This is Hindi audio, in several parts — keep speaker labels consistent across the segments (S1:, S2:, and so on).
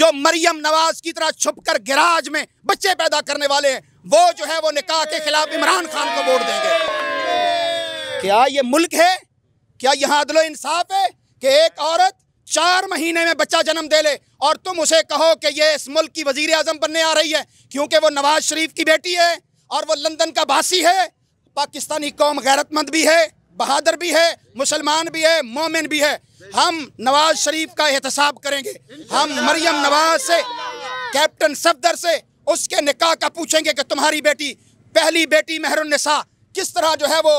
S1: जो मरियम नवाज की तरह छुपकर गिराज में बच्चे पैदा करने वाले हैं वो जो है वो निकाह के खिलाफ इमरान खान को वोट देंगे क्या ये मुल्क है क्या यहाँ अदलो इंसाफ है कि एक औरत चार महीने में बच्चा जन्म दे ले और तुम उसे कहो कि ये इस मुल्क की वजीर आजम बनने आ रही है क्योंकि वो नवाज शरीफ की बेटी है और वो लंदन का बासी है पाकिस्तानी कौम गैरतमंद भी है बहादुर भी है मुसलमान भी है मोमिन भी है हम नवाज शरीफ का एहतसाब करेंगे हम मरियम नवाज से कैप्टन सफदर से उसके निकाह का पूछेंगे कि तुम्हारी बेटी पहली बेटी मेहरुन्नसा किस तरह जो है वो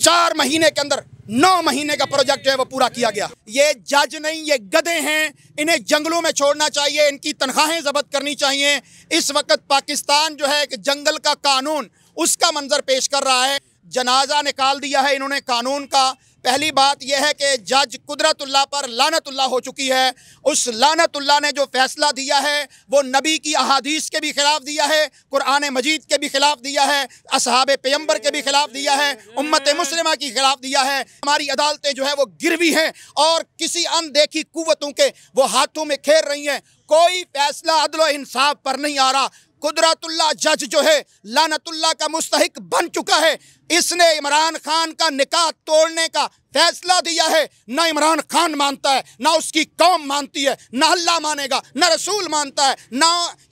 S1: चार महीने के अंदर नौ महीने का प्रोजेक्ट जो है वो पूरा किया गया ये जज नहीं ये गधे हैं इन्हें जंगलों में छोड़ना चाहिए इनकी तनख्वाहें जबत करनी चाहिए इस वक्त पाकिस्तान जो है एक जंगल का कानून उसका मंजर पेश कर रहा है जनाजा निकाल दिया है इन्होंने कानून का पहली बात यह है कि जज कुदरतुल्ला पर लानतुल्ला हो चुकी है उस लानतुल्ला ने जो फैसला दिया है वो नबी की अहादीस के भी ख़िलाफ़ दिया है कुरान मजीद के भी ख़िलाफ़ दिया है असहाब पैम्बर के भी ख़िलाफ़ दिया है उम्मत मुसलिमा के ख़िलाफ़ दिया है हमारी अदालतें जो है वो गिरवी हैं और किसी अनदेखी कुतों के वो हाथों में खेर रही हैं कोई फैसला अदल इंसाफ पर नहीं आ रहा कुदरतुल्ला जज जो है लानतुल्ला का मुस्तक बन चुका है इसने इमरान खान का निकाह तोड़ने का फैसला दिया है ना इमरान खान मानता है ना उसकी कौम मानती है ना अल्लाह मानेगा ना रसूल मानता है ना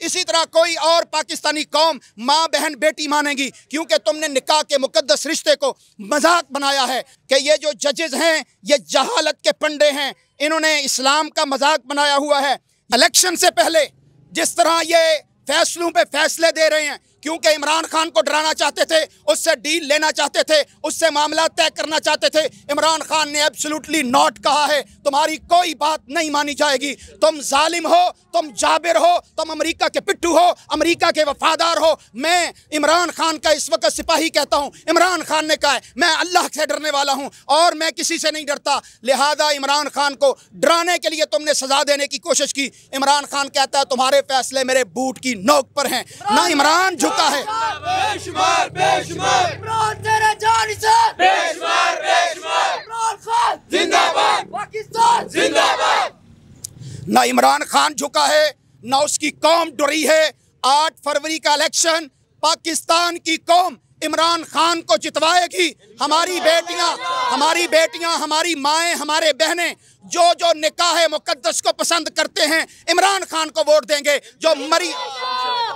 S1: इसी तरह कोई और पाकिस्तानी कौम माँ बहन बेटी मानेगी क्योंकि तुमने निकाह के मुकदस रिश्ते को मजाक बनाया है कि ये जो जजेज़ हैं ये जहालत के पंडे हैं इन्होंने इस्लाम का मजाक बनाया हुआ है इलेक्शन से पहले जिस तरह ये फैसलों पर फैसले दे रहे हैं क्योंकि इमरान खान को डराना चाहते थे उससे डील लेना चाहते थे उससे मामला तय करना चाहते थे इमरान खान ने एब्सोल्युटली नॉट कहा है तुम्हारी कोई बात नहीं मानी जाएगी तुम जालिम हो तुम जाबिर हो तुम अमेरिका के पिट्टू हो अमेरिका के वफादार हो मैं इमरान खान का इस वक्त सिपाही कहता हूँ इमरान खान ने कहा है मैं अल्लाह से डरने वाला हूँ और मैं किसी से नहीं डरता लिहाजा इमरान खान को डराने के लिए तुमने सजा देने की कोशिश की इमरान खान कहता है तुम्हारे फैसले मेरे बूट की नोक पर हैं ना इमरान झुका है बेशुमार बेशुमार प्राण तेरे जान से बेशुमार बेशुमार प्राण खान जिंदाबाद पाकिस्तान जिंदाबाद ना इमरान खान झुका है ना उसकी कौम डरी है आठ फरवरी का इलेक्शन पाकिस्तान की कौम इमरान खान को जितवाएगी हमारी बेटियां हमारी बेटियां हमारी माएँ हमारे बहनें जो जो निकाह मुकद्दस को पसंद करते हैं इमरान खान को वोट देंगे जो मरी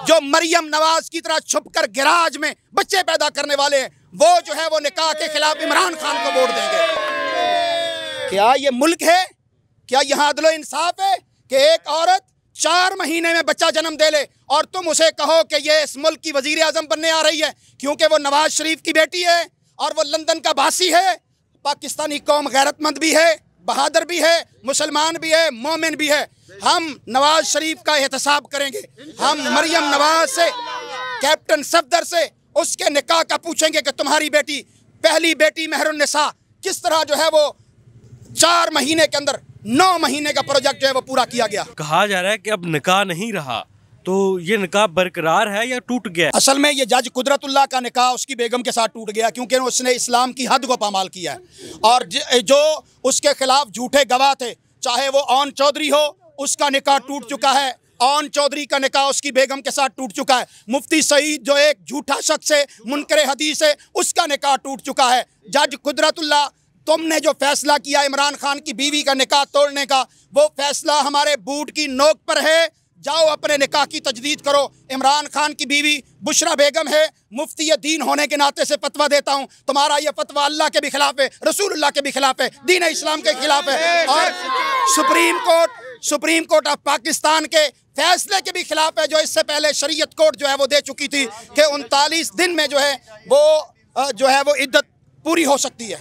S1: जो मरियम नवाज की तरह छुपकर गिराज में बच्चे पैदा करने वाले हैं वो जो है वो निकाह के खिलाफ इमरान खान को वोट देंगे क्या ये मुल्क है क्या यहाँ अदलो इंसाफ है कि एक औरत चार महीने में बच्चा जन्म दे ले और तुम उसे कहो कि ये इस मुल्क की वजीर आजम बनने आ रही है क्योंकि वो नवाज शरीफ की बेटी है और वो लंदन का बासी है पाकिस्तानी कौम गैरतमंद भी है बहादुर भी है मुसलमान भी है मोमिन भी है हम नवाज शरीफ का एहतसाब करेंगे हम मरियम नवाज से कैप्टन सफदर से उसके निकाह का पूछेंगे कि तुम्हारी बेटी पहली बेटी मेहरुन्नसा किस तरह जो है वो चार महीने के अंदर नौ महीने का प्रोजेक्ट जो है वो पूरा किया गया कहा जा रहा है कि अब निकाह नहीं रहा तो ये निकाह बरकरार है या टूट गया असल में ये जज कुदरतुल्ला का निकाह उसकी बेगम के साथ टूट गया क्योंकि उसने इस्लाम की हद को पामाल किया है और जो उसके खिलाफ झूठे गवाह थे चाहे वो ओन चौधरी हो उसका निकाह टूट चुका है ओन चौधरी का निकाह उसकी बेगम के साथ टूट चुका है मुफ्ती सईद जो एक झूठा शख्स है मुनकर हदीस है उसका निकाह टूट चुका है जज कुदरतुल्ला तुमने जो फैसला किया इमरान खान की बीवी का निकाह तोड़ने का वो फैसला हमारे बूट की नोक पर है जाओ अपने निकाह की तजदीद करो इमरान खान की बीवी बुशरा बेगम है मुफ्ती दीन होने के नाते से फतवा देता हूँ तुम्हारा यह फतवा अल्लाह के भी खिलाफ है रसूल के भी खिलाफ है दीन इस्लाम के खिलाफ है और supreme court supreme court of Pakistan के फैसले के भी खिलाफ है जो इससे पहले शरीयत कोर्ट जो है वो दे चुकी थी कि उनतालीस दिन में जो है वो जो है वो इद्दत पूरी हो सकती है